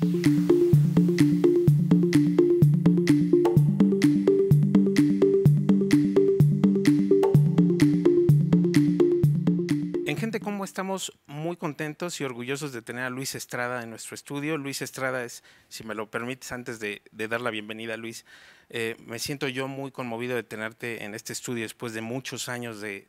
Thank you. estamos muy contentos y orgullosos de tener a Luis Estrada en nuestro estudio. Luis Estrada es, si me lo permites, antes de, dar la bienvenida, a Luis, eh, me siento yo muy conmovido de tenerte en este estudio después de muchos años de,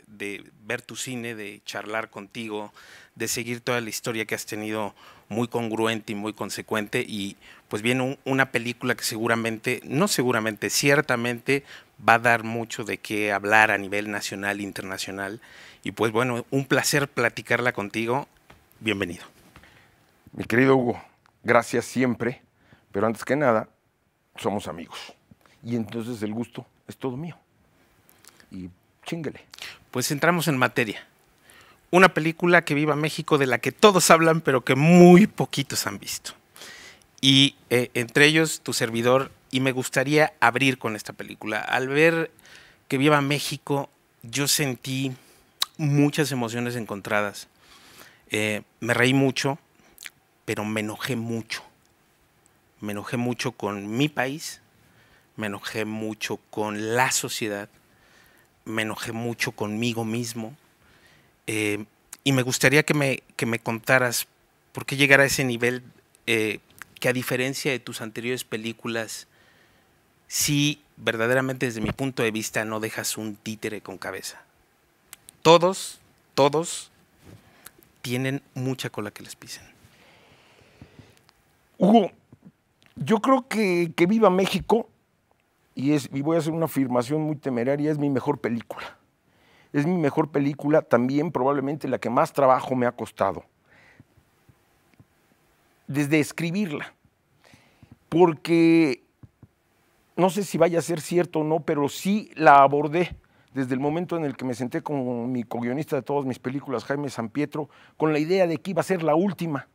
ver tu cine, de charlar contigo, de seguir toda la historia que has tenido muy congruente y muy consecuente. Y pues viene una película que seguramente, no seguramente, ciertamente va a dar mucho de qué hablar a nivel nacional e internacional y pues bueno, un placer platicarla contigo. Bienvenido. Mi querido Hugo, gracias siempre, pero antes que nada, somos amigos. Y entonces el gusto es todo mío. Y chingale. Pues entramos en materia. Una película que viva México de la que todos hablan, pero que muy poquitos han visto. Y eh, entre ellos tu servidor, y me gustaría abrir con esta película. Al ver que viva México, yo sentí muchas emociones encontradas. Eh, me reí mucho, pero me enojé mucho. Me enojé mucho con mi país, me enojé mucho con la sociedad, me enojé mucho conmigo mismo. Eh, y me gustaría que me, que me contaras por qué llegar a ese nivel eh, que a diferencia de tus anteriores películas, sí verdaderamente desde mi punto de vista no dejas un títere con cabeza todos, todos tienen mucha cola que les pisen. Hugo, yo creo que, Viva México, y, es, y voy a hacer una afirmación muy temeraria, es mi mejor película. Es mi mejor película, también probablemente la que más trabajo me ha costado. Desde escribirla. Porque no sé si vaya a ser cierto o no, pero sí la abordé desde el momento en el que me senté con mi co-guionista de todas mis películas, Jaime San Pietro, con la idea de que iba a ser la última.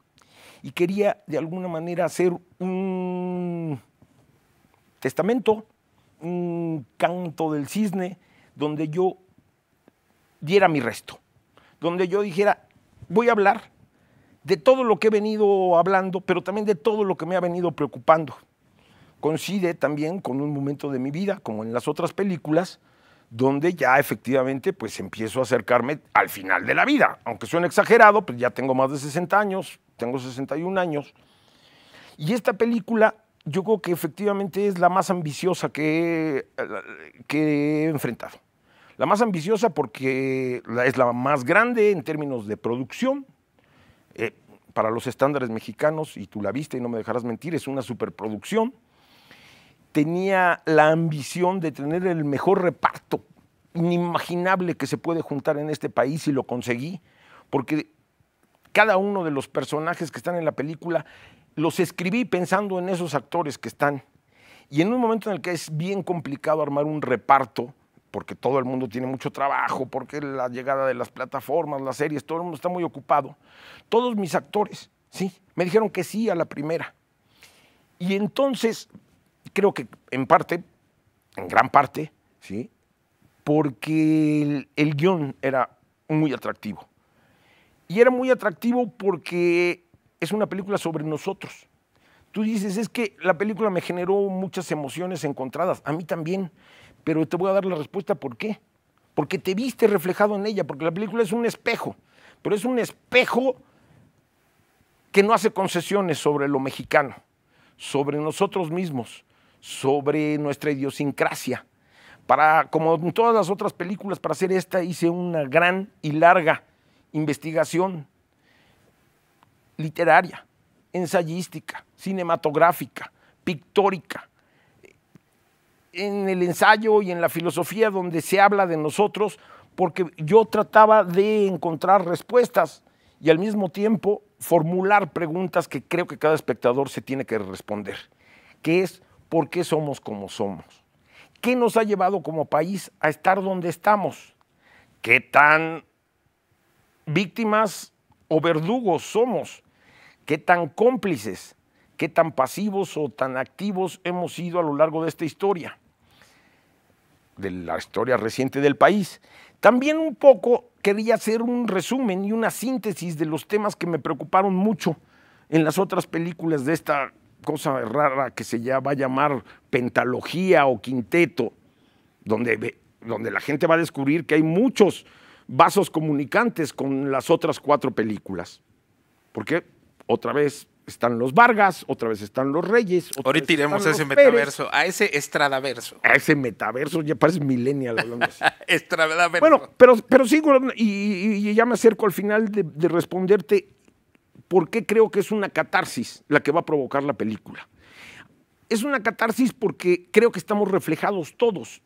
Y quería de alguna manera hacer un testamento, un canto del cisne, donde yo diera mi resto, donde yo dijera, voy a hablar de todo lo que he venido hablando, pero también de todo lo que me ha venido preocupando. Coincide también con un momento de mi vida, como en las otras películas, donde ya efectivamente pues empiezo a acercarme al final de la vida. Aunque suene exagerado, pues ya tengo más de 60 años, tengo 61 años. Y esta película yo creo que efectivamente es la más ambiciosa que he, eh, que he enfrentado. La más ambiciosa porque es la más grande en términos de producción. Eh, para los estándares mexicanos, y tú la viste y no me dejarás mentir, es una superproducción tenía la ambición de tener el mejor reparto inimaginable que se puede juntar en este país y lo conseguí, porque cada uno de los personajes que están en la película los escribí pensando en esos actores que están. Y en un momento en el que es bien complicado armar un reparto, porque todo el mundo tiene mucho trabajo, porque la llegada de las plataformas, las series, todo el mundo está muy ocupado, todos mis actores, sí, me dijeron que sí a la primera. Y entonces creo que en parte, en gran parte, ¿sí? porque el, el guión era muy atractivo. Y era muy atractivo porque es una película sobre nosotros. Tú dices, es que la película me generó muchas emociones encontradas, a mí también, pero te voy a dar la respuesta por qué. Porque te viste reflejado en ella, porque la película es un espejo, pero es un espejo que no hace concesiones sobre lo mexicano, sobre nosotros mismos, sobre nuestra idiosincrasia. Para, como en todas las otras películas, para hacer esta hice una gran y larga investigación literaria, ensayística, cinematográfica, pictórica. En el ensayo y en la filosofía donde se habla de nosotros, porque yo trataba de encontrar respuestas y al mismo tiempo formular preguntas que creo que cada espectador se tiene que responder, que es por qué somos como somos, qué nos ha llevado como país a estar donde estamos, qué tan víctimas o verdugos somos, qué tan cómplices, qué tan pasivos o tan activos hemos sido a lo largo de esta historia, de la historia reciente del país. También un poco quería hacer un resumen y una síntesis de los temas que me preocuparon mucho en las otras películas de esta cosa rara que se ya va a llamar pentalogía o quinteto, donde, donde la gente va a descubrir que hay muchos vasos comunicantes con las otras cuatro películas. Porque otra vez están los Vargas, otra vez están los Reyes. Ahorita iremos a ese metaverso, a ese estradaverso. A ese metaverso, ya parece millennial hablando estradaverso. Bueno, pero, pero sigo, y, ya me acerco al final de responderte ¿Por qué creo que es una catarsis la que va a provocar la película. Es una catarsis porque creo que estamos reflejados todos.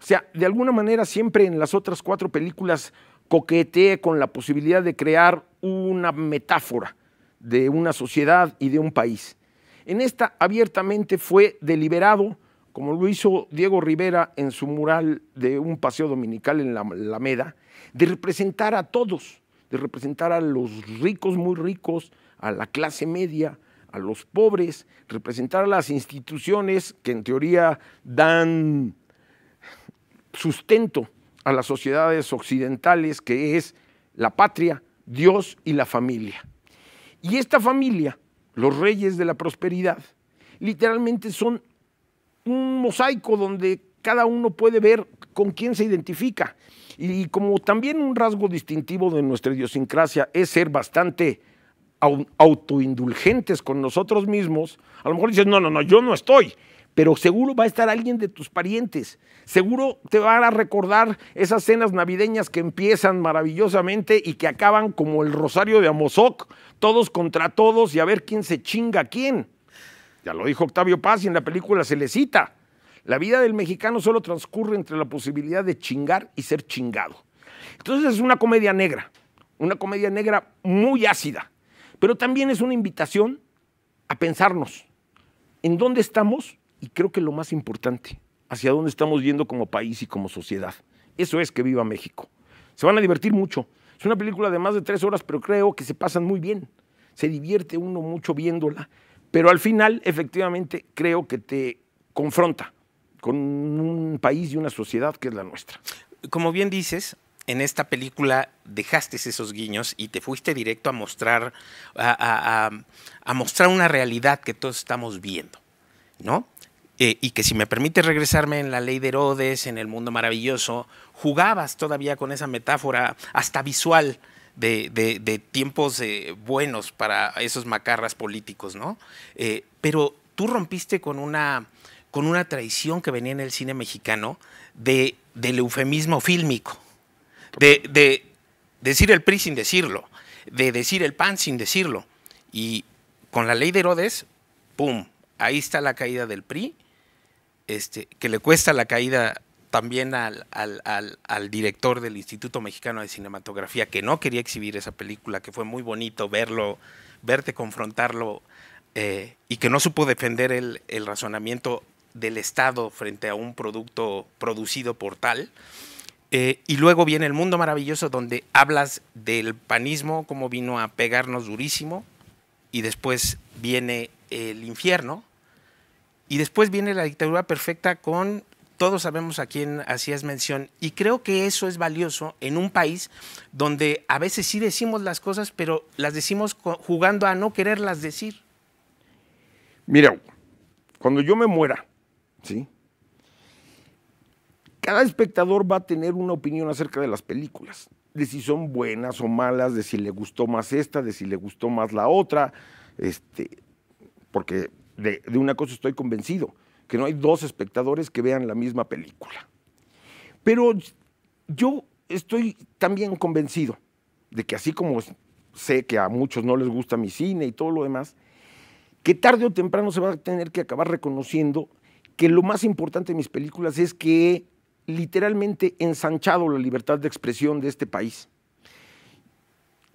O sea, de alguna manera siempre en las otras cuatro películas coqueteé con la posibilidad de crear una metáfora de una sociedad y de un país. En esta abiertamente fue deliberado, como lo hizo Diego Rivera en su mural de un paseo dominical en la Alameda, de representar a todos de representar a los ricos muy ricos, a la clase media, a los pobres, representar a las instituciones que en teoría dan sustento a las sociedades occidentales, que es la patria, Dios y la familia. Y esta familia, los reyes de la prosperidad, literalmente son un mosaico donde cada uno puede ver con quién se identifica. Y como también un rasgo distintivo de nuestra idiosincrasia es ser bastante autoindulgentes con nosotros mismos, a lo mejor dices, no, no, no, yo no estoy, pero seguro va a estar alguien de tus parientes, seguro te van a recordar esas cenas navideñas que empiezan maravillosamente y que acaban como el rosario de Amozoc, todos contra todos y a ver quién se chinga a quién. Ya lo dijo Octavio Paz y en la película se le cita. La vida del mexicano solo transcurre entre la posibilidad de chingar y ser chingado. Entonces es una comedia negra, una comedia negra muy ácida, pero también es una invitación a pensarnos en dónde estamos y creo que lo más importante, hacia dónde estamos yendo como país y como sociedad. Eso es que viva México. Se van a divertir mucho. Es una película de más de tres horas, pero creo que se pasan muy bien. Se divierte uno mucho viéndola, pero al final efectivamente creo que te confronta con un país y una sociedad que es la nuestra. Como bien dices, en esta película dejaste esos guiños y te fuiste directo a mostrar, a, mostrar una realidad que todos estamos viendo, ¿no? Eh, y que si me permite regresarme en la ley de Herodes, en el mundo maravilloso, jugabas todavía con esa metáfora hasta visual de, tiempos eh, buenos para esos macarras políticos, ¿no? Eh, pero tú rompiste con una con una traición que venía en el cine mexicano de, del eufemismo fílmico, de, decir el PRI sin decirlo, de decir el PAN sin decirlo. Y con la ley de Herodes, ¡pum! Ahí está la caída del PRI, este, que le cuesta la caída también al, director del Instituto Mexicano de Cinematografía, que no quería exhibir esa película, que fue muy bonito verlo, verte confrontarlo, eh, y que no supo defender el, el razonamiento del Estado frente a un producto producido por tal. Eh, y luego viene El Mundo Maravilloso, donde hablas del panismo, cómo vino a pegarnos durísimo, y después viene El Infierno, y después viene La Dictadura Perfecta con todos sabemos a quién hacías mención y creo que eso es valioso en un país donde a veces sí decimos las cosas, pero las decimos jugando a no quererlas decir. Mira, cuando yo me muera, ¿sí? Cada espectador va a tener una opinión acerca de las películas, de si son buenas o malas, de si le gustó más esta, de si le gustó más la otra, este, porque de, de una cosa estoy convencido, que no hay dos espectadores que vean la misma película. Pero yo estoy también convencido de que así como sé que a muchos no les gusta mi cine y todo lo demás, que tarde o temprano se va a tener que acabar reconociendo que lo más importante de mis películas es que he literalmente ensanchado la libertad de expresión de este país.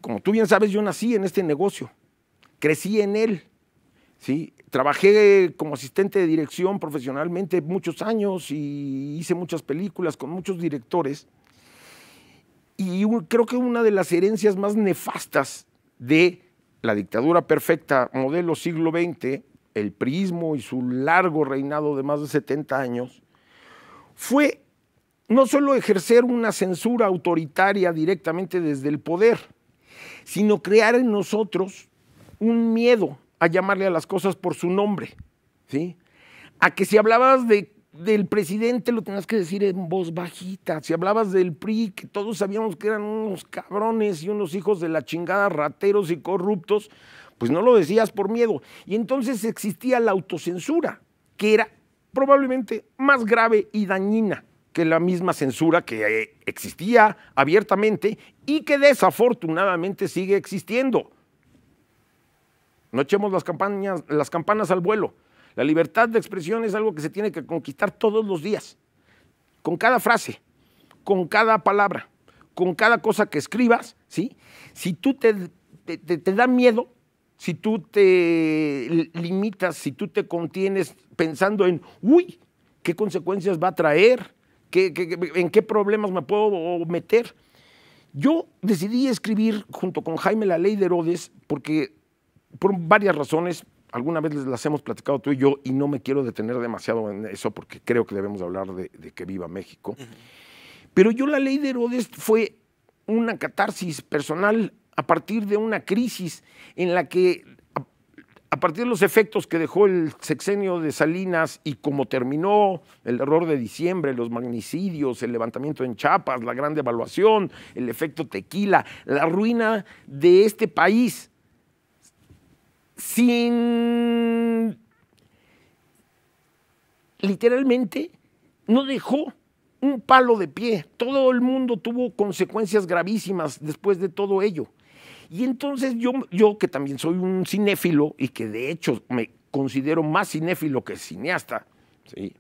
Como tú bien sabes, yo nací en este negocio, crecí en él, ¿sí? Trabajé como asistente de dirección profesionalmente muchos años y hice muchas películas con muchos directores. Y creo que una de las herencias más nefastas de la dictadura perfecta, modelo siglo XX, el prismo y su largo reinado de más de 70 años, fue no solo ejercer una censura autoritaria directamente desde el poder, sino crear en nosotros un miedo a llamarle a las cosas por su nombre, ¿sí? A que si hablabas del presidente lo tenías que decir en voz bajita, si hablabas del PRI, que todos sabíamos que eran unos cabrones y unos hijos de la chingada rateros y corruptos, pues no lo decías por miedo. Y entonces existía la autocensura, que era probablemente más grave y dañina que la misma censura que eh, existía abiertamente y que desafortunadamente sigue existiendo. No echemos las, las campanas al vuelo. La libertad de expresión es algo que se tiene que conquistar todos los días, con cada frase, con cada palabra, con cada cosa que escribas, ¿sí? Si tú te, te da miedo, si tú te limitas, si tú te contienes pensando en, uy, ¿qué consecuencias va a traer? ¿Qué, en qué problemas me puedo meter? Yo decidí escribir junto con Jaime la ley de Herodes porque por varias razones, alguna vez las hemos platicado tú y yo y no me quiero detener demasiado en eso porque creo que debemos hablar de, que viva México. Pero yo la ley de Herodes fue una catarsis personal a partir de una crisis en la que, a, partir de los efectos que dejó el sexenio de Salinas y como terminó el error de diciembre, los magnicidios, el levantamiento en Chapas, la gran devaluación, el efecto tequila, la ruina de este país, sin... literalmente no dejó un palo de pie. Todo el mundo tuvo consecuencias gravísimas después de todo ello. Y entonces yo, yo que también soy un cinéfilo y que de hecho me considero más cinéfilo que cineasta, ¿sí?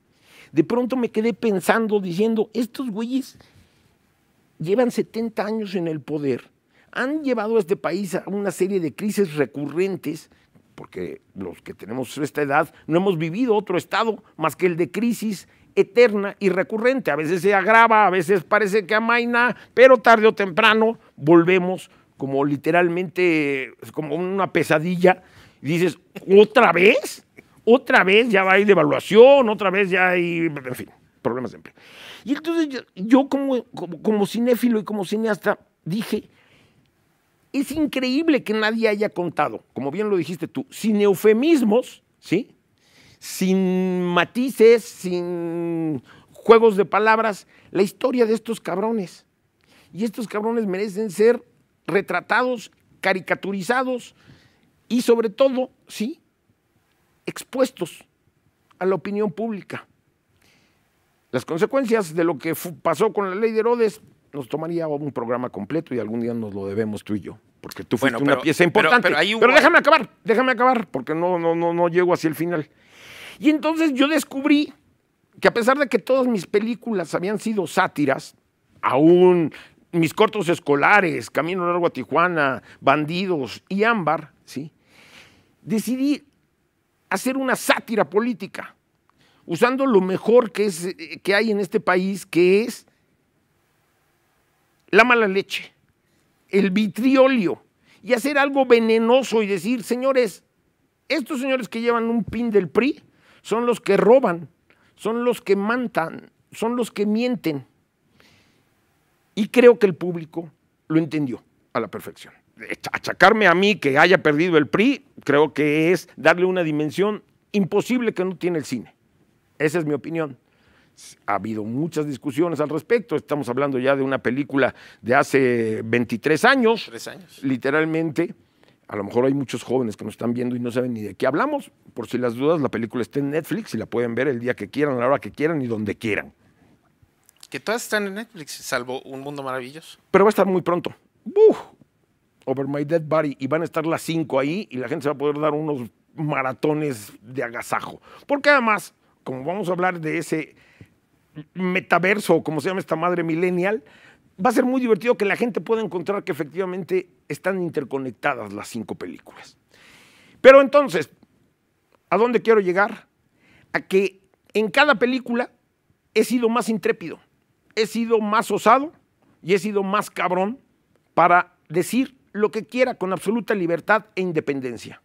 de pronto me quedé pensando diciendo, estos güeyes llevan 70 años en el poder, han llevado a este país a una serie de crisis recurrentes, porque los que tenemos esta edad no hemos vivido otro estado más que el de crisis eterna y recurrente. A veces se agrava, a veces parece que amaina, pero tarde o temprano volvemos como literalmente, como una pesadilla. Y dices, ¿otra vez? ¿Otra vez ya va hay devaluación? ¿Otra vez ya hay, en fin, problemas de empleo? Y entonces yo, como, como, cinéfilo y como cineasta dije, es increíble que nadie haya contado, como bien lo dijiste tú, sin eufemismos, ¿sí? Sin matices, sin juegos de palabras, la historia de estos cabrones. Y estos cabrones merecen ser retratados, caricaturizados y sobre todo, sí, expuestos a la opinión pública. Las consecuencias de lo que pasó con la ley de Herodes nos tomaría un programa completo y algún día nos lo debemos tú y yo, porque tú fuiste una pieza importante. Pero, déjame acabar, déjame acabar, porque no, no, no, no llego hacia el final. Y entonces yo descubrí que a pesar de que todas mis películas habían sido sátiras, aún mis cortos escolares, Camino Largo a Tijuana, Bandidos y Ámbar, ¿sí? decidí hacer una sátira política, usando lo mejor que, es, eh, que hay en este país, que es la mala leche, el vitriolio, y hacer algo venenoso y decir, señores, estos señores que llevan un pin del PRI son los que roban, son los que mantan, son los que mienten. Y creo que el público lo entendió a la perfección. Achacarme a mí que haya perdido el PRI, creo que es darle una dimensión imposible que no tiene el cine. Esa es mi opinión. Ha habido muchas discusiones al respecto. Estamos hablando ya de una película de hace 23 años. 23 años. Literalmente. A lo mejor hay muchos jóvenes que nos están viendo y no saben ni de qué hablamos. Por si las dudas, la película está en Netflix y la pueden ver el día que quieran, a la hora que quieran y donde quieran. Que todas están en Netflix, salvo Un Mundo Maravilloso. Pero va a estar muy pronto. ¡Buf! Over My Dead Body. Y van a estar las cinco ahí y la gente se va a poder dar unos maratones de agasajo. Porque además, como vamos a hablar de ese metaverso, como se llama esta madre millennial, va a ser muy divertido que la gente pueda encontrar que efectivamente están interconectadas las cinco películas. Pero entonces, ¿a dónde quiero llegar? A que en cada película he sido más intrépido he sido más osado y he sido más cabrón para decir lo que quiera con absoluta libertad e independencia.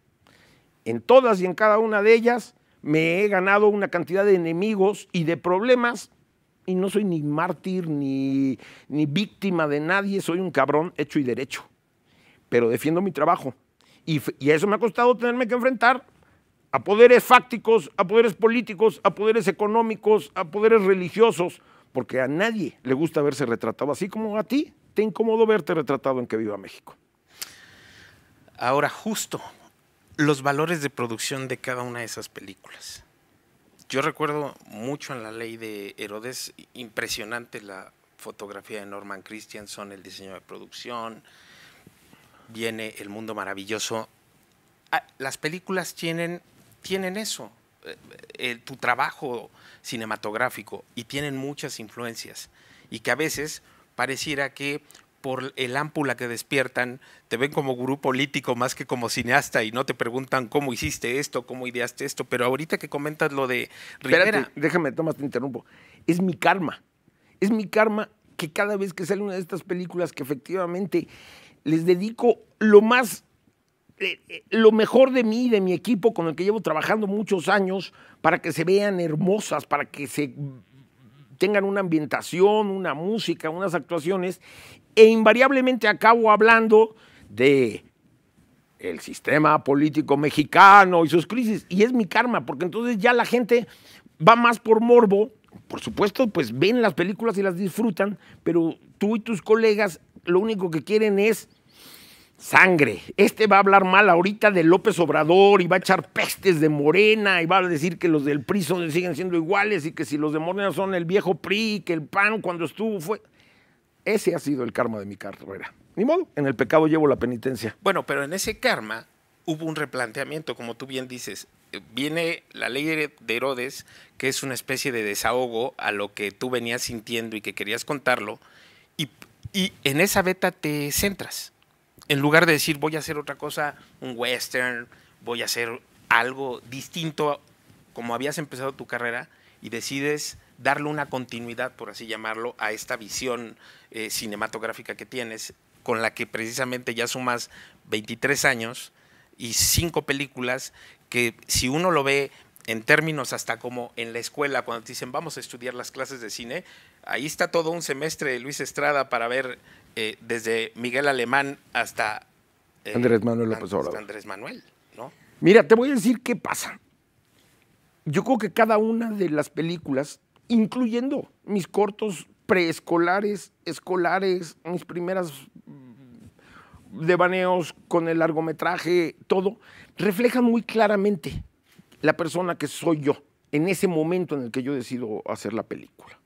En todas y en cada una de ellas me he ganado una cantidad de enemigos y de problemas y no soy ni mártir ni, ni víctima de nadie, soy un cabrón hecho y derecho, pero defiendo mi trabajo. Y, y eso me ha costado tenerme que enfrentar a poderes fácticos, a poderes políticos, a poderes económicos, a poderes religiosos, porque a nadie le gusta verse retratado, así como a ti te incomodo verte retratado en Que Viva México. Ahora, justo los valores de producción de cada una de esas películas. Yo recuerdo mucho en la ley de Herodes, impresionante la fotografía de Norman Christianson, el diseño de producción, viene El Mundo Maravilloso. Ah, las películas tienen, tienen eso, eh, eh, tu trabajo cinematográfico y tienen muchas influencias y que a veces pareciera que por el ámpula que despiertan, te ven como gurú político más que como cineasta y no te preguntan cómo hiciste esto, cómo ideaste esto, pero ahorita que comentas lo de Rivera... déjame, Tomás, te interrumpo. Es mi karma, es mi karma que cada vez que sale una de estas películas que efectivamente les dedico lo más eh, eh, lo mejor de mí, de mi equipo con el que llevo trabajando muchos años, para que se vean hermosas, para que se tengan una ambientación, una música, unas actuaciones, e invariablemente acabo hablando de el sistema político mexicano y sus crisis, y es mi karma, porque entonces ya la gente va más por morbo, por supuesto, pues ven las películas y las disfrutan, pero tú y tus colegas lo único que quieren es sangre. Este va a hablar mal ahorita de López Obrador y va a echar pestes de Morena y va a decir que los del PRI siguen siendo iguales y que si los de Morena son el viejo PRI que el PAN cuando estuvo fue... Ese ha sido el karma de mi carrera. Ni modo, en el pecado llevo la penitencia. Bueno, pero en ese karma hubo un replanteamiento, como tú bien dices. Eh, viene la ley de Herodes, que es una especie de desahogo a lo que tú venías sintiendo y que querías contarlo, y, y en esa beta te centras en lugar de decir voy a hacer otra cosa, un western, voy a hacer algo distinto como habías empezado tu carrera y decides darle una continuidad, por así llamarlo, a esta visión eh, cinematográfica que tienes, con la que precisamente ya sumas 23 años y cinco películas que si uno lo ve en términos hasta como en la escuela, cuando te dicen vamos a estudiar las clases de cine, ahí está todo un semestre de Luis Estrada para ver eh, desde Miguel Alemán hasta... Eh, Andrés Manuel Andrés Manuel, Mira, te voy a decir qué pasa. Yo creo que cada una de las películas, incluyendo mis cortos preescolares, escolares, mis primeras mm, devaneos con el largometraje, todo, refleja muy claramente la persona que soy yo en ese momento en el que yo decido hacer la película.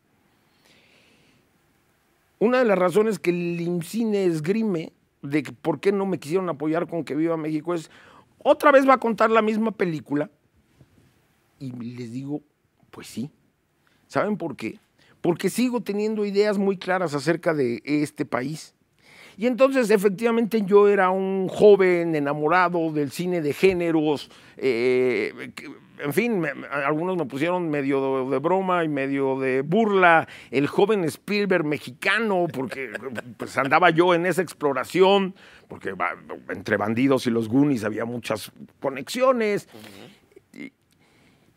Una de las razones que el IMCINE esgrime de por qué no me quisieron apoyar con que viva México es, otra vez va a contar la misma película. Y les digo, pues sí. ¿Saben por qué? Porque sigo teniendo ideas muy claras acerca de este país. Y entonces efectivamente yo era un joven enamorado del cine de géneros, eh, en fin, algunos me pusieron medio de, broma y medio de burla, el joven Spielberg mexicano, porque pues, andaba yo en esa exploración, porque entre bandidos y los Goonies había muchas conexiones.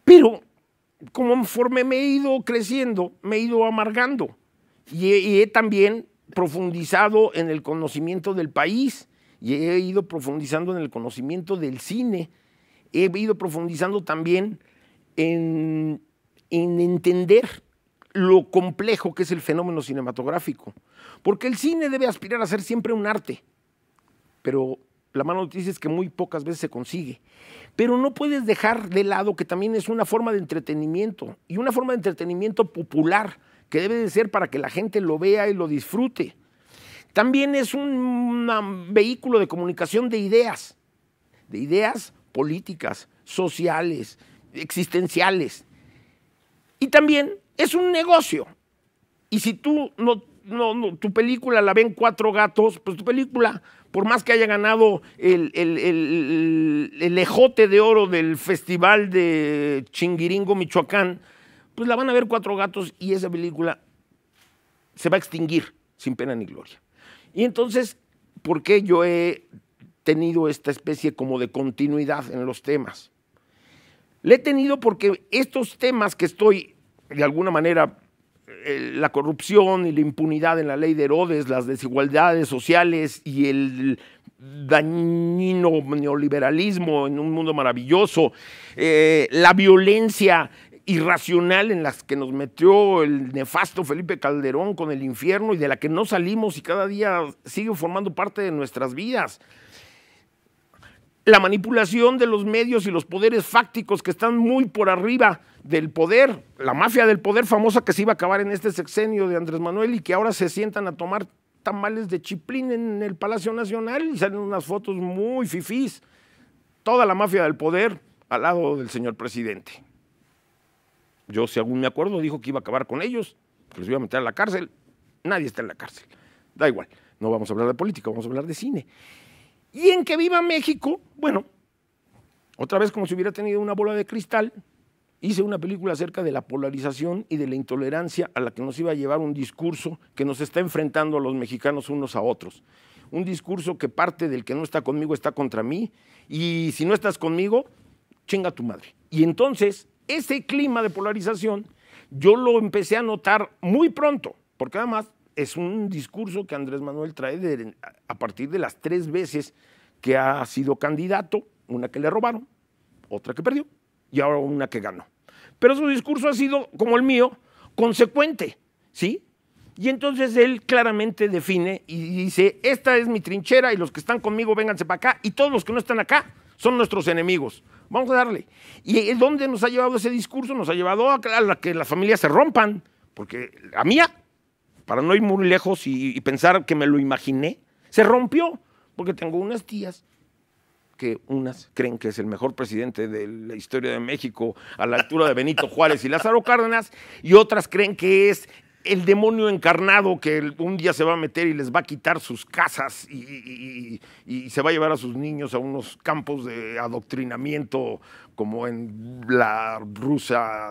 Pero conforme me he ido creciendo, me he ido amargando y he también profundizado en el conocimiento del país y he ido profundizando en el conocimiento del cine he ido profundizando también en, entender lo complejo que es el fenómeno cinematográfico. Porque el cine debe aspirar a ser siempre un arte, pero la mala noticia es que muy pocas veces se consigue. Pero no puedes dejar de lado que también es una forma de entretenimiento y una forma de entretenimiento popular que debe de ser para que la gente lo vea y lo disfrute. También es un, un vehículo de comunicación de ideas, de ideas políticas, sociales, existenciales. Y también es un negocio. Y si tú no, tu película la ven cuatro gatos, pues tu película, por más que haya ganado el, el ejote de oro del Festival de Chinguiringo, Michoacán, pues la van a ver cuatro gatos y esa película se va a extinguir sin pena ni gloria. Y entonces, ¿por qué yo he tenido esta especie como de continuidad en los temas. Le he tenido porque estos temas que estoy, de alguna manera, eh, la corrupción y la impunidad en la ley de Herodes, las desigualdades sociales y el dañino neoliberalismo en un mundo maravilloso, eh, la violencia irracional en las que nos metió el nefasto Felipe Calderón con el infierno y de la que no salimos y cada día sigue formando parte de nuestras vidas la manipulación de los medios y los poderes fácticos que están muy por arriba del poder, la mafia del poder famosa que se iba a acabar en este sexenio de Andrés Manuel y que ahora se sientan a tomar tamales de chiplín en el Palacio Nacional y salen unas fotos muy fifís. Toda la mafia del poder al lado del señor presidente. Yo, si aún me acuerdo, dijo que iba a acabar con ellos, que los iba a meter a la cárcel. Nadie está en la cárcel. Da igual, no vamos a hablar de política, vamos a hablar de cine. Y en que viva México, bueno, otra vez como si hubiera tenido una bola de cristal, hice una película acerca de la polarización y de la intolerancia a la que nos iba a llevar un discurso que nos está enfrentando a los mexicanos unos a otros. Un discurso que parte del que no está conmigo está contra mí y si no estás conmigo, chinga tu madre. Y entonces, ese clima de polarización yo lo empecé a notar muy pronto, porque además es un discurso que Andrés Manuel trae a partir de las tres veces que ha sido candidato, una que le robaron, otra que perdió y ahora una que ganó. Pero su discurso ha sido, como el mío, consecuente, ¿sí? Y entonces él claramente define y dice, esta es mi trinchera y los que están conmigo vénganse para acá y todos los que no están acá son nuestros enemigos. Vamos a darle. ¿Y dónde nos ha llevado ese discurso? Nos ha llevado a que las familias se rompan, porque la mía para no ir muy lejos y, pensar que me lo imaginé, se rompió, porque tengo unas tías que unas creen que es el mejor presidente de la historia de México a la altura de Benito Juárez y Lázaro Cárdenas, y otras creen que es el demonio encarnado que un día se va a meter y les va a quitar sus casas y, se va a llevar a sus niños a unos campos de adoctrinamiento como en la rusa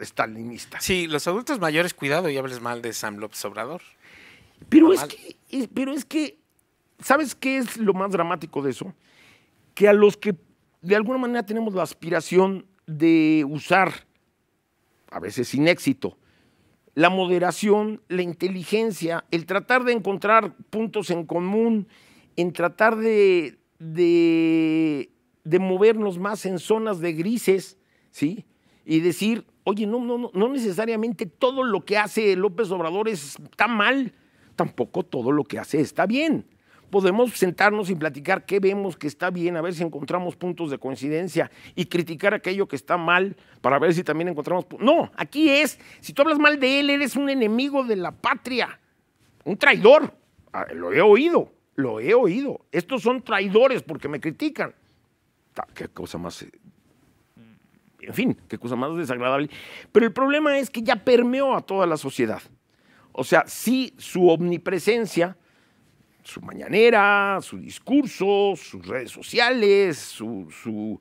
stalinista. Sí, los adultos mayores, cuidado y hables mal de Sam López Obrador. Pero es, que, pero es que, ¿sabes qué es lo más dramático de eso? Que a los que de alguna manera tenemos la aspiración de usar, a veces sin éxito, la moderación, la inteligencia, el tratar de encontrar puntos en común, en tratar de, de, movernos más en zonas de grises, ¿sí? Y decir, oye, no, no, no necesariamente todo lo que hace López Obrador está mal, tampoco todo lo que hace está bien podemos sentarnos y platicar qué vemos que está bien, a ver si encontramos puntos de coincidencia y criticar aquello que está mal para ver si también encontramos... No, aquí es, si tú hablas mal de él, eres un enemigo de la patria, un traidor. Ah, lo he oído, lo he oído. Estos son traidores porque me critican. Qué cosa más... Eh, en fin, qué cosa más desagradable. Pero el problema es que ya permeó a toda la sociedad. O sea, si su omnipresencia su mañanera, su discurso, sus redes sociales, su,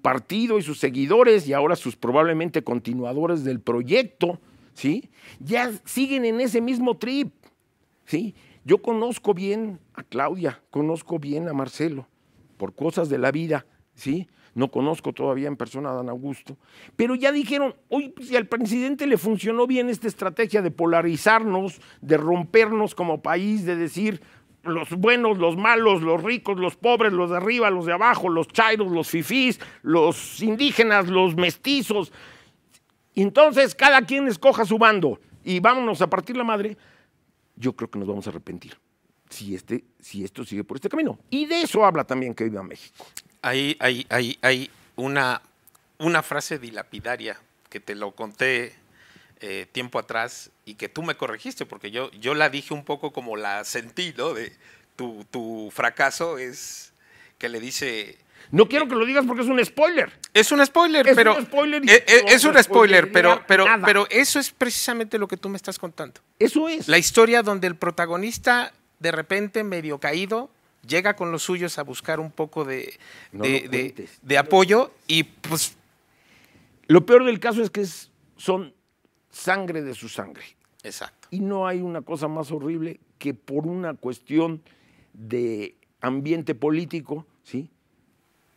partido y sus seguidores y ahora sus probablemente continuadores del proyecto, ¿sí? Ya siguen en ese mismo trip, ¿sí? Yo conozco bien a Claudia, conozco bien a Marcelo, por cosas de la vida, ¿sí? No conozco todavía en persona a Dan Augusto. Pero ya dijeron, hoy si al presidente le funcionó bien esta estrategia de polarizarnos, de rompernos como país, de decir los buenos, los malos, los ricos, los pobres, los de arriba, los de abajo, los chairos, los fifís, los indígenas, los mestizos. Entonces cada quien escoja su bando y vámonos a partir la madre. Yo creo que nos vamos a arrepentir si, este, si esto sigue por este camino. Y de eso habla también que viva México. Hay, hay, una, una frase dilapidaria que te lo conté eh, tiempo atrás y que tú me corregiste, porque yo, yo la dije un poco como la sentí, ¿no? De tu, fracaso es que le dice... No quiero que lo digas porque es un spoiler. Es un spoiler, pero... es, un spoiler, e, e, pero, pero eso es precisamente lo que tú me estás contando. Eso es. La historia donde el protagonista de repente medio caído llega con los suyos a buscar un poco de, apoyo y pues... Lo peor del caso es que son sangre de su sangre. Exacto. Y no hay una cosa más horrible que por una cuestión de ambiente político, ¿sí?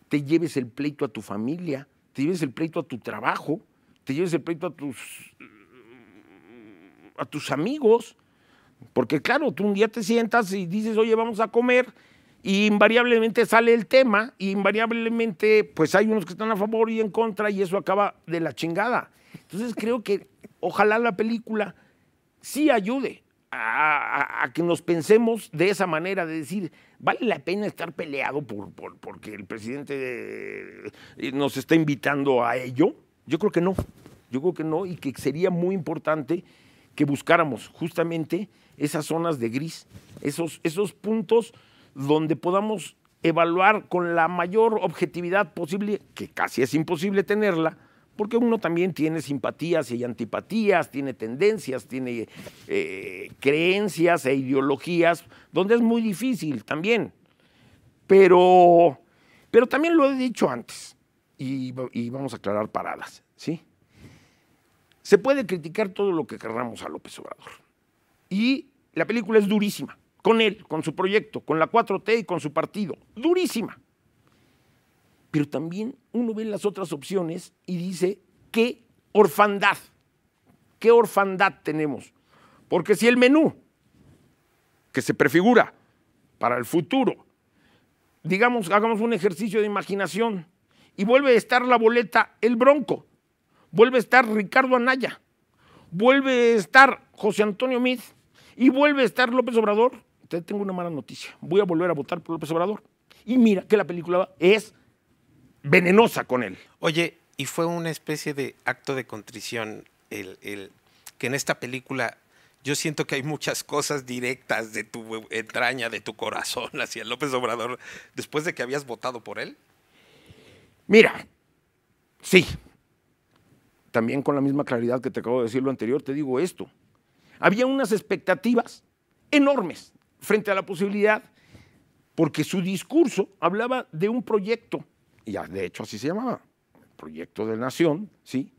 Te lleves el pleito a tu familia, te lleves el pleito a tu trabajo, te lleves el pleito a tus a tus amigos, porque claro, tú un día te sientas y dices, "Oye, vamos a comer." y invariablemente sale el tema, y invariablemente pues hay unos que están a favor y en contra y eso acaba de la chingada. Entonces creo que ojalá la película sí ayude a, que nos pensemos de esa manera, de decir, vale la pena estar peleado por, por porque el presidente eh, nos está invitando a ello. Yo creo que no, yo creo que no, y que sería muy importante que buscáramos justamente esas zonas de gris, esos, esos puntos donde podamos evaluar con la mayor objetividad posible, que casi es imposible tenerla, porque uno también tiene simpatías y antipatías, tiene tendencias, tiene eh, creencias e ideologías, donde es muy difícil también. Pero, pero también lo he dicho antes, y, y vamos a aclarar paradas, ¿sí? Se puede criticar todo lo que querramos a López Obrador. Y la película es durísima, con él, con su proyecto, con la 4T y con su partido. Durísima. Pero también uno ve las otras opciones y dice, qué orfandad, qué orfandad tenemos. Porque si el menú que se prefigura para el futuro, digamos, hagamos un ejercicio de imaginación y vuelve a estar la boleta El Bronco, vuelve a estar Ricardo Anaya, vuelve a estar José Antonio Miz y vuelve a estar López Obrador, tengo una mala noticia. Voy a volver a votar por López Obrador. Y mira que la película es venenosa con él. Oye, y fue una especie de acto de contrición el que en esta película yo siento que hay muchas cosas directas de tu entraña, de tu corazón hacia López Obrador después de que habías votado por él. Mira, sí. También con la misma claridad que te acabo de decir lo anterior, te digo esto. Había unas expectativas enormes frente a la posibilidad, porque su discurso hablaba de un proyecto, y de hecho así se llamaba, proyecto de nación, ¿sí?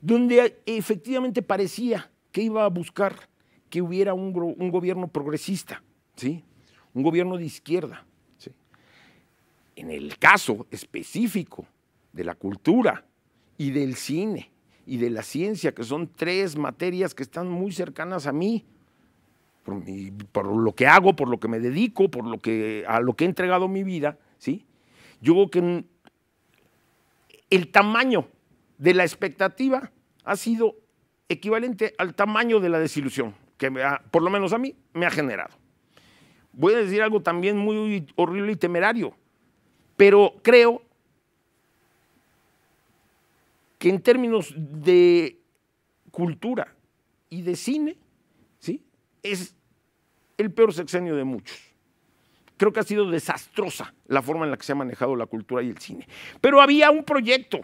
donde efectivamente parecía que iba a buscar que hubiera un, un gobierno progresista, ¿sí? un gobierno de izquierda. ¿sí? En el caso específico de la cultura y del cine y de la ciencia, que son tres materias que están muy cercanas a mí, por, lo que hago, por lo que me dedico, por lo que, a lo que he entregado mi vida, ¿sí? Yo creo que el tamaño de la expectativa ha sido equivalente al tamaño de la desilusión que por lo menos a mí me ha generado. Voy a decir algo también muy horrible y temerario, pero creo que en términos de cultura y de cine, ¿sí? es el peor sexenio de muchos. Creo que ha sido desastrosa la forma en la que se ha manejado la cultura y el cine. Pero había un proyecto,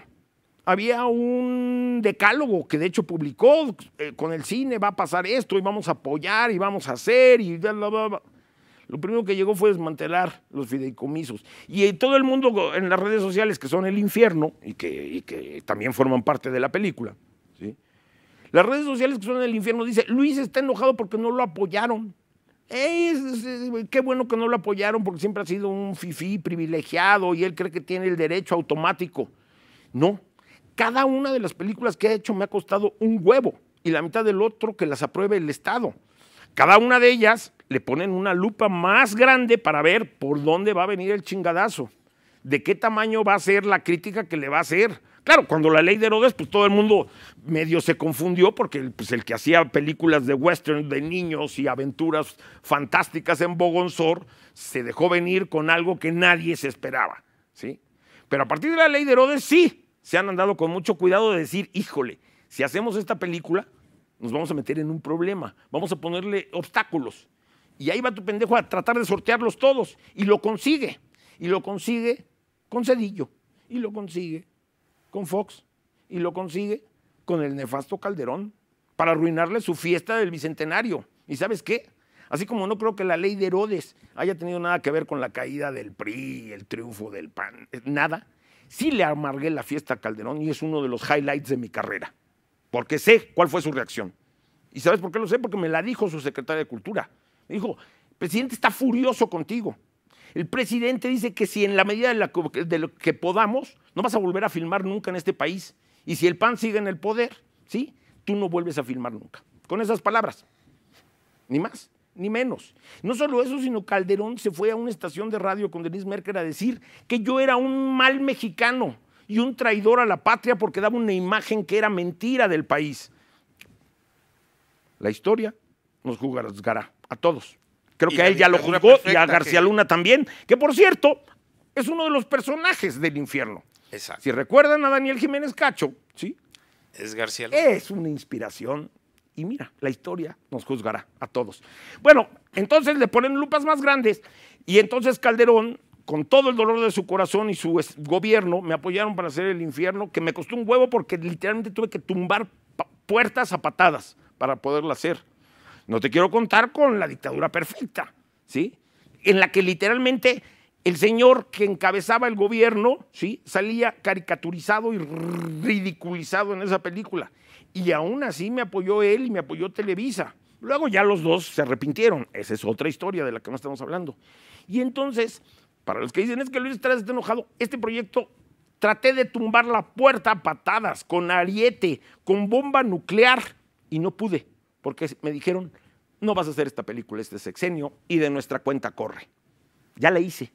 había un decálogo que de hecho publicó eh, con el cine, va a pasar esto y vamos a apoyar y vamos a hacer y bla, Lo primero que llegó fue desmantelar los fideicomisos. Y eh, todo el mundo en las redes sociales, que son el infierno y que, también forman parte de la película, las redes sociales que son el infierno, dice, Luis está enojado porque no lo apoyaron qué bueno que no lo apoyaron porque siempre ha sido un fifí privilegiado y él cree que tiene el derecho automático. No, cada una de las películas que ha hecho me ha costado un huevo y la mitad del otro que las apruebe el Estado. Cada una de ellas le ponen una lupa más grande para ver por dónde va a venir el chingadazo, de qué tamaño va a ser la crítica que le va a hacer Claro, cuando la ley de Herodes, pues todo el mundo medio se confundió porque pues, el que hacía películas de western de niños y aventuras fantásticas en Bogonzor se dejó venir con algo que nadie se esperaba, ¿sí? Pero a partir de la ley de Herodes sí se han andado con mucho cuidado de decir, híjole, si hacemos esta película nos vamos a meter en un problema, vamos a ponerle obstáculos. Y ahí va tu pendejo a tratar de sortearlos todos y lo consigue. Y lo consigue con cedillo. Y lo consigue con Fox y lo consigue con el nefasto Calderón para arruinarle su fiesta del Bicentenario. ¿Y sabes qué? Así como no creo que la ley de Herodes haya tenido nada que ver con la caída del PRI, el triunfo del PAN, eh, nada, sí le amargué la fiesta a Calderón y es uno de los highlights de mi carrera, porque sé cuál fue su reacción. ¿Y sabes por qué lo sé? Porque me la dijo su secretaria de Cultura. Me dijo, presidente está furioso contigo. El presidente dice que si en la medida de, lo que podamos, no vas a volver a filmar nunca en este país. Y si el PAN sigue en el poder, ¿sí? Tú no vuelves a filmar nunca. Con esas palabras. Ni más ni menos. No solo eso, sino Calderón se fue a una estación de radio con Denise Merkel a decir que yo era un mal mexicano y un traidor a la patria porque daba una imagen que era mentira del país. La historia nos juzgará a todos. Creo que a él ya lo juzgó y a García Luna también, que por cierto es uno de los personajes del infierno. Exacto. Si recuerdan a Daniel Jiménez Cacho, ¿sí? Es García Luna. Es una inspiración y mira, la historia nos juzgará a todos. Bueno, entonces le ponen lupas más grandes y entonces Calderón, con todo el dolor de su corazón y su gobierno, me apoyaron para hacer el infierno, que me costó un huevo porque literalmente tuve que tumbar puertas a patadas para poderla hacer. No te quiero contar con la dictadura perfecta, ¿sí? En la que literalmente el señor que encabezaba el gobierno, ¿sí? Salía caricaturizado y ridiculizado en esa película. Y aún así me apoyó él y me apoyó Televisa. Luego ya los dos se arrepintieron. Esa es otra historia de la que no estamos hablando. Y entonces, para los que dicen es que Luis Estrada está enojado, este proyecto traté de tumbar la puerta a patadas, con ariete, con bomba nuclear, y no pude porque me dijeron, no vas a hacer esta película este sexenio y de nuestra cuenta corre. Ya la hice.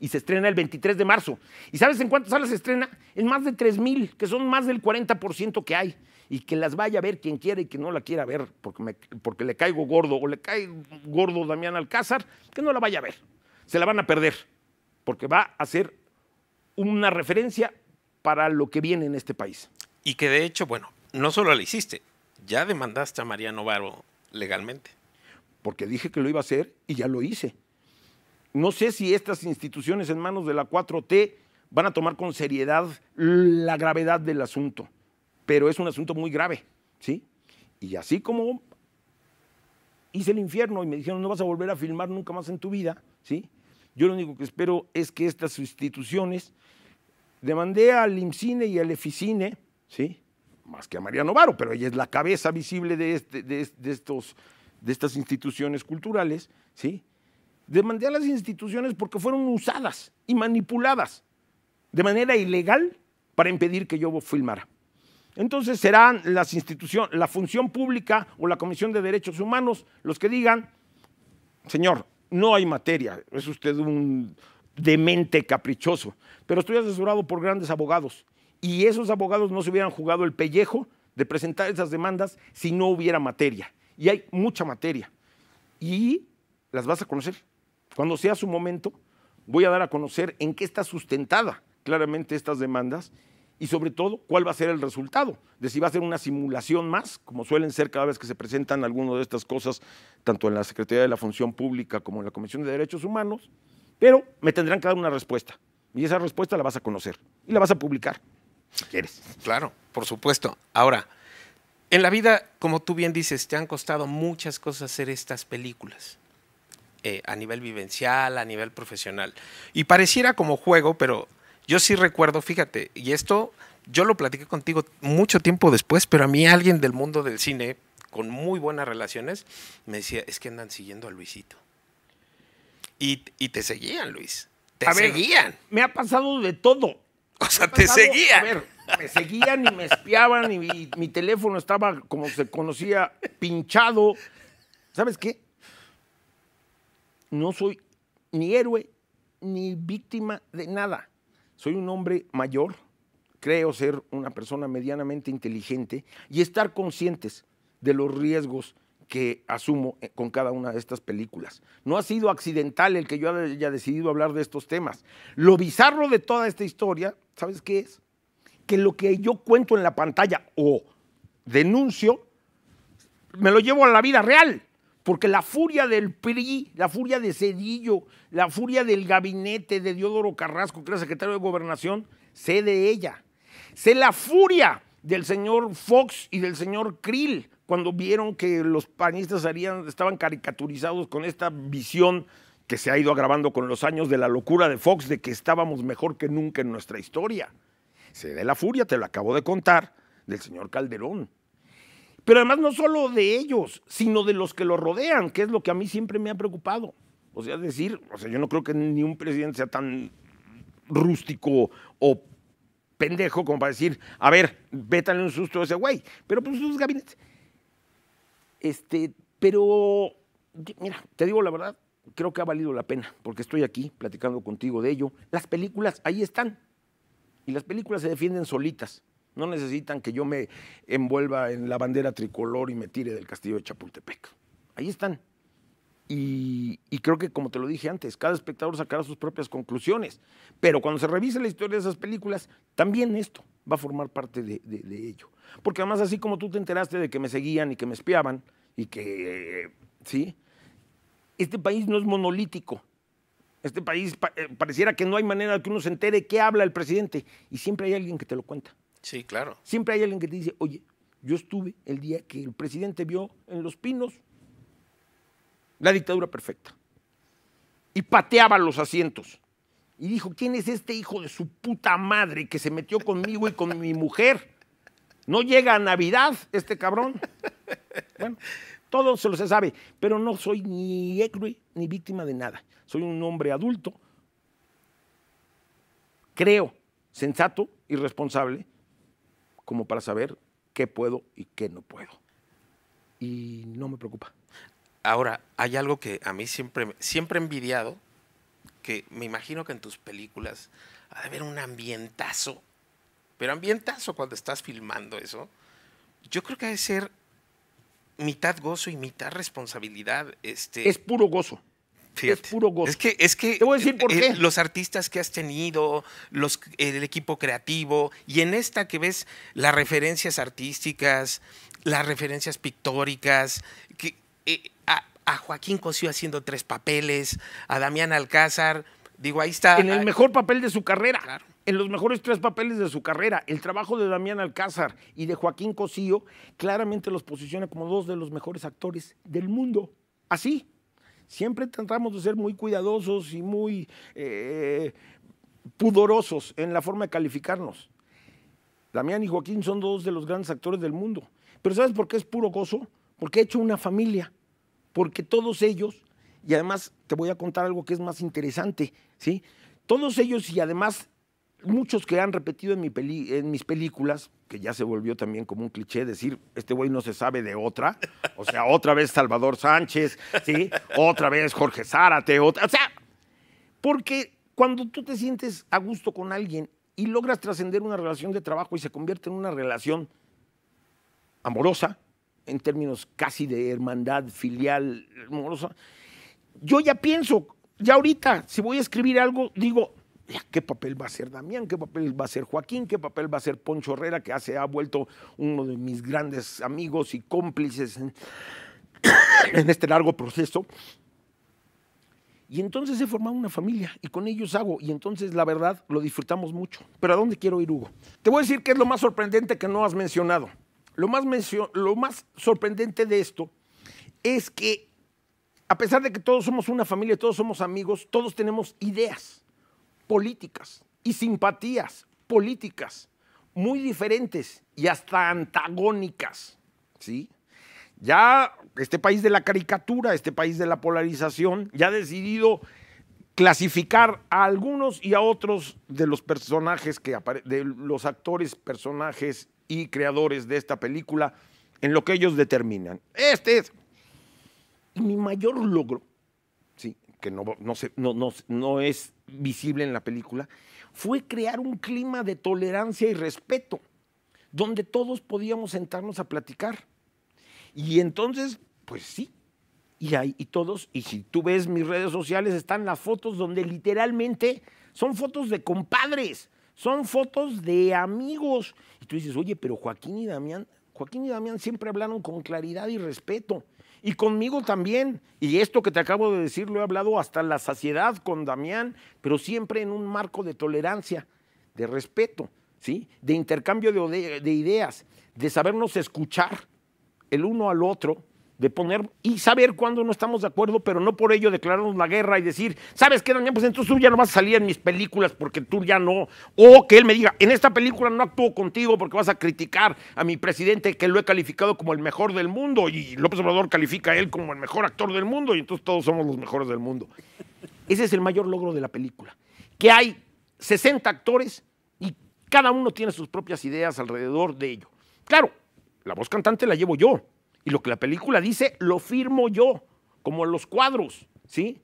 Y se estrena el 23 de marzo. ¿Y sabes en cuántas salas se estrena? En más de 3.000, que son más del 40% que hay. Y que las vaya a ver quien quiera y que no la quiera ver porque, porque le caigo gordo o le cae gordo Damián Alcázar, que no la vaya a ver. Se la van a perder porque va a ser una referencia para lo que viene en este país. Y que de hecho, bueno, no solo la hiciste, ya demandaste a María Novaro legalmente. Porque dije que lo iba a hacer y ya lo hice. No sé si estas instituciones en manos de la 4T van a tomar con seriedad la gravedad del asunto, pero es un asunto muy grave, ¿sí? Y así como hice el infierno y me dijeron, no vas a volver a filmar nunca más en tu vida, ¿sí? Yo lo único que espero es que estas instituciones, demandé al IMCINE y al EFICINE, ¿sí? más que a María Novaro, pero ella es la cabeza visible este, de, estos, de estas instituciones culturales, ¿sí? Demandé a las instituciones porque fueron usadas y manipuladas de manera ilegal para impedir que yo filmara. Entonces serán las instituciones, la función pública o la Comisión de Derechos Humanos los que digan, señor, no hay materia, es usted un demente caprichoso, pero estoy asesorado por grandes abogados y esos abogados no se hubieran jugado el pellejo de presentar esas demandas si no hubiera materia. Y hay mucha materia. Y las vas a conocer. Cuando sea su momento, voy a dar a conocer en qué está sustentada claramente estas demandas y sobre todo cuál va a ser el resultado, de si va a ser una simulación más, como suelen ser cada vez que se presentan algunas de estas cosas, tanto en la Secretaría de la Función Pública como en la Comisión de Derechos Humanos, pero me tendrán que dar una respuesta y esa respuesta la vas a conocer y la vas a publicar quieres. Claro, por supuesto. Ahora, en la vida, como tú bien dices, te han costado muchas cosas hacer estas películas. Eh, a nivel vivencial, a nivel profesional. Y pareciera como juego, pero yo sí recuerdo, fíjate, y esto yo lo platiqué contigo mucho tiempo después, pero a mí alguien del mundo del cine, con muy buenas relaciones, me decía, es que andan siguiendo a Luisito. Y, te seguían, Luis. Te seguían. me ha pasado de todo. O sea, pues, te seguían. A ver, me seguían y me espiaban y mi, teléfono estaba, como se conocía, pinchado. ¿Sabes qué? No soy ni héroe ni víctima de nada. Soy un hombre mayor, creo ser una persona medianamente inteligente y estar conscientes de los riesgos que asumo eh, con cada una de estas películas. No ha sido accidental el que yo haya decidido hablar de estos temas. Lo bizarro de toda esta historia, ¿sabes qué es? Que lo que yo cuento en la pantalla o denuncio, me lo llevo a la vida real. Porque la furia del PRI, la furia de Cedillo, la furia del gabinete de Diodoro Carrasco, que era secretario de Gobernación, sé de ella. Sé la furia del señor Fox y del señor Krill, cuando vieron que los panistas estaban caricaturizados con esta visión que se ha ido agravando con los años de la locura de Fox de que estábamos mejor que nunca en nuestra historia. Se ve la furia, te lo acabo de contar, del señor Calderón. Pero además no solo de ellos, sino de los que lo rodean, que es lo que a mí siempre me ha preocupado. O sea, decir, o sea, yo no creo que ni un presidente sea tan rústico o pendejo como para decir, a ver, vétale un susto a ese güey. Pero pues sus gabinetes este, pero, mira, te digo la verdad, creo que ha valido la pena, porque estoy aquí platicando contigo de ello. Las películas ahí están. Y las películas se defienden solitas. No necesitan que yo me envuelva en la bandera tricolor y me tire del castillo de Chapultepec. Ahí están. Y, creo que, como te lo dije antes, cada espectador sacará sus propias conclusiones. Pero cuando se revise la historia de esas películas, también esto va a formar parte de, de ello. Porque además, así como tú te enteraste de que me seguían y que me espiaban, y que, eh, ¿sí? Este país no es monolítico. Este país eh, pareciera que no hay manera que uno se entere qué habla el presidente. Y siempre hay alguien que te lo cuenta. Sí, claro. Siempre hay alguien que te dice, oye, yo estuve el día que el presidente vio en Los Pinos la dictadura perfecta. Y pateaba los asientos. Y dijo, ¿quién es este hijo de su puta madre que se metió conmigo y con mi mujer? No llega a Navidad este cabrón. Bueno, todo se lo se sabe, pero no soy ni héroe ni víctima de nada. Soy un hombre adulto, creo, sensato y responsable, como para saber qué puedo y qué no puedo. Y no me preocupa. Ahora, hay algo que a mí siempre, siempre he envidiado, que me imagino que en tus películas ha de haber un ambientazo, pero ambientazo cuando estás filmando eso. Yo creo que ha de ser mitad gozo y mitad responsabilidad. Este, es puro gozo. Es puro gozo. Es que, es que Te decir eh, por eh, qué. los artistas que has tenido, los, el equipo creativo, y en esta que ves las referencias artísticas, las referencias pictóricas, que, eh, a, a, Joaquín Cosío haciendo tres papeles, a Damián Alcázar, digo, ahí está. En el ah, mejor papel de su carrera. Claro en los mejores tres papeles de su carrera. El trabajo de Damián Alcázar y de Joaquín Cosío claramente los posiciona como dos de los mejores actores del mundo. Así. Siempre tratamos de ser muy cuidadosos y muy eh, pudorosos en la forma de calificarnos. Damián y Joaquín son dos de los grandes actores del mundo. Pero ¿sabes por qué es puro gozo? Porque he hecho una familia. Porque todos ellos, y además te voy a contar algo que es más interesante, ¿sí? Todos ellos y además muchos que han repetido en, mi en mis películas, que ya se volvió también como un cliché decir, este güey no se sabe de otra, o sea, otra vez Salvador Sánchez, ¿sí? Otra vez Jorge Zárate, otra, o sea, porque cuando tú te sientes a gusto con alguien y logras trascender una relación de trabajo y se convierte en una relación amorosa, en términos casi de hermandad filial amorosa, yo ya pienso, ya ahorita, si voy a escribir algo, digo, ¿Qué papel va a ser Damián? ¿Qué papel va a ser Joaquín? ¿Qué papel va a ser Poncho Herrera, que se ha vuelto uno de mis grandes amigos y cómplices en, este largo proceso? Y entonces he formado una familia y con ellos hago. Y entonces, la verdad, lo disfrutamos mucho. Pero ¿a dónde quiero ir, Hugo? Te voy a decir que es lo más sorprendente que no has mencionado. Lo más, lo más sorprendente de esto es que, a pesar de que todos somos una familia, todos somos amigos, todos tenemos ideas políticas y simpatías políticas muy diferentes y hasta antagónicas, ¿sí? Ya este país de la caricatura, este país de la polarización, ya ha decidido clasificar a algunos y a otros de los personajes que de los actores, personajes y creadores de esta película en lo que ellos determinan. Este es mi mayor logro, sí, que no, no, no es visible en la película, fue crear un clima de tolerancia y respeto, donde todos podíamos sentarnos a platicar. Y entonces, pues sí, y, ahí todos, y si tú ves mis redes sociales, están las fotos donde literalmente son fotos de compadres, son fotos de amigos. Y tú dices, oye, pero Joaquín y Damián, Joaquín y Damián siempre hablaron con claridad y respeto y conmigo también. Y esto que te acabo de decir lo he hablado hasta la saciedad con Damián, pero siempre en un marco de tolerancia, de respeto, ¿sí? de intercambio de ideas, de sabernos escuchar el uno al otro de poner y saber cuándo no estamos de acuerdo, pero no por ello declararnos la guerra y decir, ¿sabes qué, Daniel? Pues entonces tú ya no vas a salir en mis películas porque tú ya no. O que él me diga, en esta película no actúo contigo porque vas a criticar a mi presidente que lo he calificado como el mejor del mundo y López Obrador califica a él como el mejor actor del mundo y entonces todos somos los mejores del mundo. Ese es el mayor logro de la película, que hay 60 actores y cada uno tiene sus propias ideas alrededor de ello. Claro, la voz cantante la llevo yo, y lo que la película dice lo firmo yo, como los cuadros, ¿sí?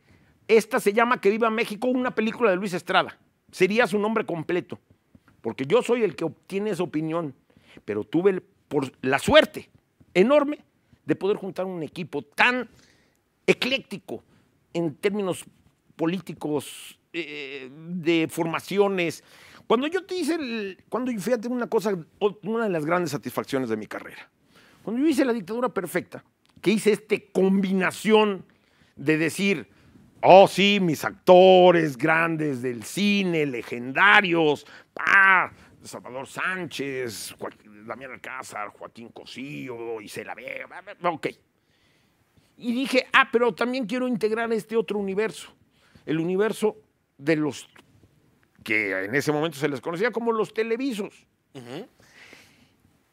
Esta se llama Que viva México, una película de Luis Estrada. Sería su nombre completo, porque yo soy el que obtiene esa opinión, pero tuve la suerte enorme de poder juntar un equipo tan ecléctico en términos políticos, eh, de formaciones. Cuando yo te hice, cuando fíjate una cosa, una de las grandes satisfacciones de mi carrera, cuando yo hice la dictadura perfecta, que hice esta combinación de decir, oh sí, mis actores grandes del cine, legendarios, Salvador Sánchez, Joaquín, Damián Alcázar, Joaquín Cosío, Isela Vega, ok. Y dije, ah, pero también quiero integrar este otro universo, el universo de los que en ese momento se les conocía como los televisos.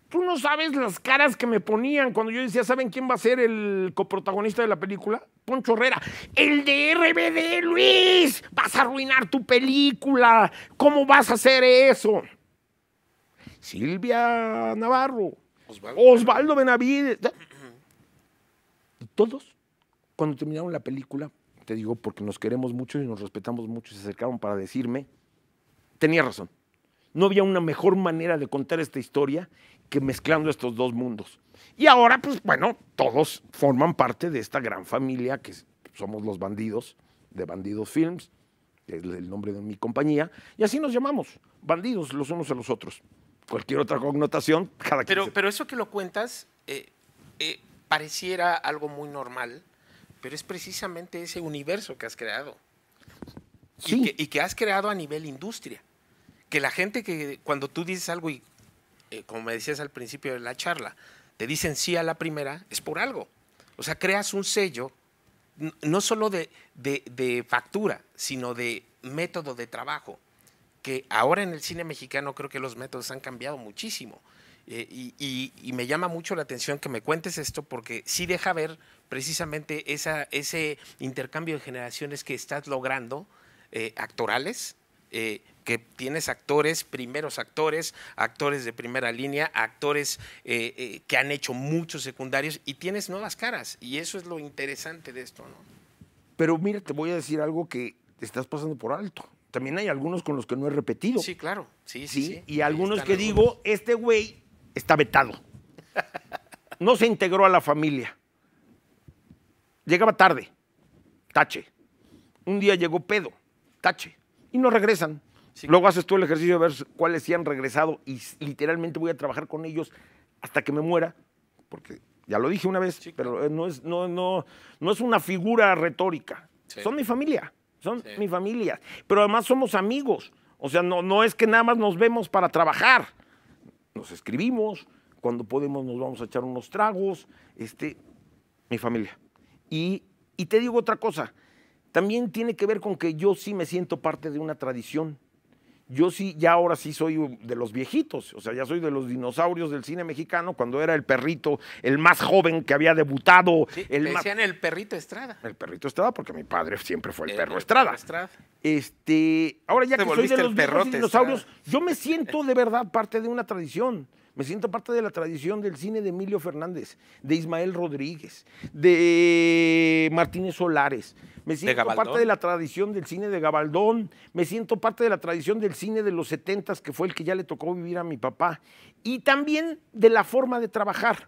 Tú no sabes las caras que me ponían cuando yo decía, ¿saben quién va a ser el coprotagonista de la película? Poncho Herrera. El de RBD, Luis, vas a arruinar tu película. ¿Cómo vas a hacer eso? Silvia Navarro, Osvaldo, Osvaldo Benavides. Todos, cuando terminaron la película, te digo, porque nos queremos mucho y nos respetamos mucho, se acercaron para decirme, tenía razón. No había una mejor manera de contar esta historia que mezclando estos dos mundos. Y ahora, pues bueno, todos forman parte de esta gran familia que somos los bandidos de Bandidos Films, que es el nombre de mi compañía, y así nos llamamos, bandidos los unos a los otros. Cualquier otra connotación, cada pero, quien. Pero eso que lo cuentas eh, eh, pareciera algo muy normal, pero es precisamente ese universo que has creado. y que has creado a nivel industria que la gente que cuando tú dices algo y, eh, como me decías al principio de la charla, te dicen sí a la primera, es por algo. O sea, creas un sello no solo de, factura, sino de método de trabajo, que ahora en el cine mexicano creo que los métodos han cambiado muchísimo. Eh, y, me llama mucho la atención que me cuentes esto porque sí deja ver precisamente esa, ese intercambio de generaciones que estás logrando, eh, actorales, tienes actores, primeros actores, actores de primera línea, actores eh, eh, que han hecho muchos secundarios y tienes nuevas caras. Y eso es lo interesante de esto, ¿no? Pero mira, te voy a decir algo que te estás pasando por alto. También hay algunos con los que no he repetido. Sí, claro. Sí, sí. Y algunos que digo, este güey está vetado. No se integró a la familia. Llegaba tarde. Tache. Un día llegó pedo. Tache. Y no regresan. Luego haces tú el ejercicio de ver cuáles sí han regresado y literalmente voy a trabajar con ellos hasta que me muera, porque ya lo dije una vez, pero no es, no, no, es una figura retórica. Son mi familia, son mi familia. Pero además somos amigos. O sea, no, no es que nada más nos vemos para trabajar. Nos escribimos, cuando podemos nos vamos a echar unos tragos. Este, mi familia. Y, y te digo otra cosa, también tiene que ver con que yo sí me siento parte de una tradición yo sí, ya ahora sí soy de los viejitos, o sea, ya soy de los dinosaurios del cine mexicano, cuando era el perrito, el más joven que había debutado. el decían el perrito Estrada. El perrito Estrada, porque mi padre siempre fue el, eh, perro Estrada. Estrada. Este, ahora ya que soy de los dinosaurios, yo me siento de verdad parte de una tradición. Me siento parte de la tradición del cine de Emilio Fernández, de Ismael Rodríguez, de Martínez Solares me siento parte de la tradición del cine de Gabaldón, me siento parte de la tradición del cine de los setentas, que fue el que ya le tocó vivir a mi papá, y también de la forma de trabajar,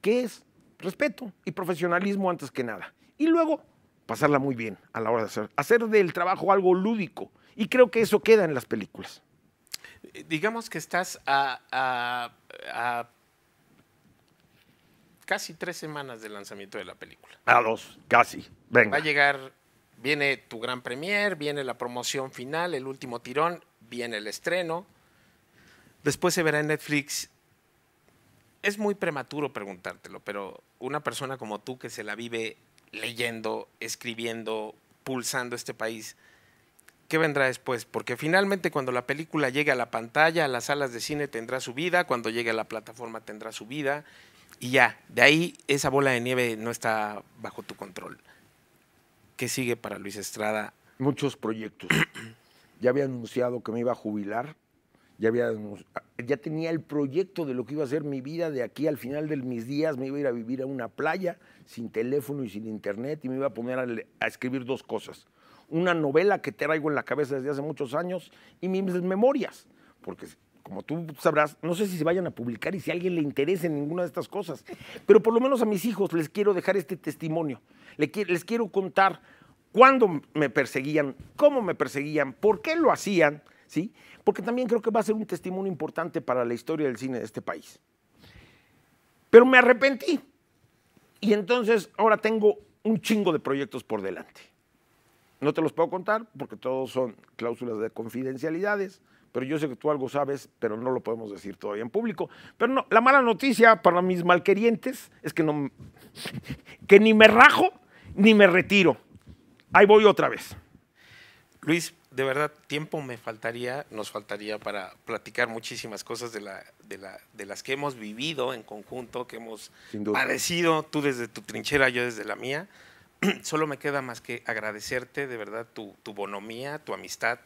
que es respeto y profesionalismo antes que nada. Y luego pasarla muy bien a la hora de hacer, hacer del trabajo algo lúdico. Y creo que eso queda en las películas. Eh, digamos que estás a casi tres semanas del lanzamiento de la película. A dos, casi. Va a llegar, viene tu gran premier, viene la promoción final, el último tirón, viene el estreno. Después se verá en Netflix. Es muy prematuro preguntártelo, pero una persona como tú que se la vive leyendo, escribiendo, pulsando este país, ¿qué vendrá después? Porque finalmente cuando la película llegue a la pantalla, a las salas de cine tendrá su vida, cuando llegue a la plataforma tendrá su vida, y ya, de ahí esa bola de nieve no está bajo tu control. ¿Qué sigue para Luis Estrada? Muchos proyectos. ya había anunciado que me iba a jubilar, ya, había, ya tenía el proyecto de lo que iba a ser mi vida de aquí al final de mis días, me iba a ir a vivir a una playa sin teléfono y sin internet y me iba a poner a, escribir dos cosas. Una novela que te traigo en la cabeza desde hace muchos años y mis memorias, porque como tú sabrás, no sé si se vayan a publicar y si a alguien le interesa en ninguna de estas cosas, pero por lo menos a mis hijos les quiero dejar este testimonio, les quiero contar cuándo me perseguían, cómo me perseguían, por qué lo hacían, ¿sí? Porque también creo que va a ser un testimonio importante para la historia del cine de este país. Pero me arrepentí y entonces ahora tengo un chingo de proyectos por delante. No te los puedo contar porque todos son cláusulas de confidencialidades, pero yo sé que tú algo sabes, pero no lo podemos decir todavía en público. Pero no, la mala noticia para mis malquerientes es que, no, que ni me rajo ni me retiro. Ahí voy otra vez. Luis, de verdad, tiempo me faltaría, nos faltaría para platicar muchísimas cosas de, de, las que hemos vivido en conjunto, que hemos padecido, tú desde tu trinchera, yo desde la mía. Solo me queda más que agradecerte de verdad tu bonomía, tu amistad,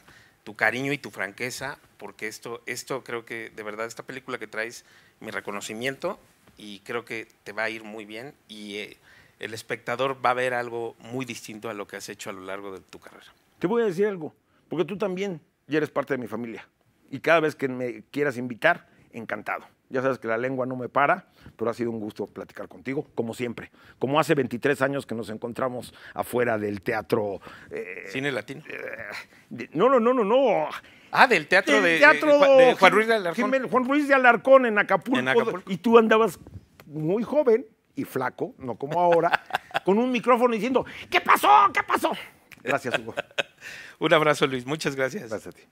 tu cariño y tu franqueza, porque esto, esto creo que de verdad, esta película que traes, mi reconocimiento, y creo que te va a ir muy bien y eh, el espectador va a ver algo muy distinto a lo que has hecho a lo largo de tu carrera. Te voy a decir algo, porque tú también ya eres parte de mi familia y cada vez que me quieras invitar, encantado. Ya sabes que la lengua no me para, pero ha sido un gusto platicar contigo, como siempre. Como hace 23 años que nos encontramos afuera del teatro. ¿Cine latino? no, no, no, no, no. Ah, del teatro, de, Juan Ruiz de Alarcón. Juan Ruiz de Alarcón en Acapulco. Y tú andabas muy joven y flaco, no como ahora, con un micrófono diciendo, ¿qué pasó? ¿Qué pasó? Gracias, Hugo. un abrazo, Luis. Muchas gracias. Gracias a ti.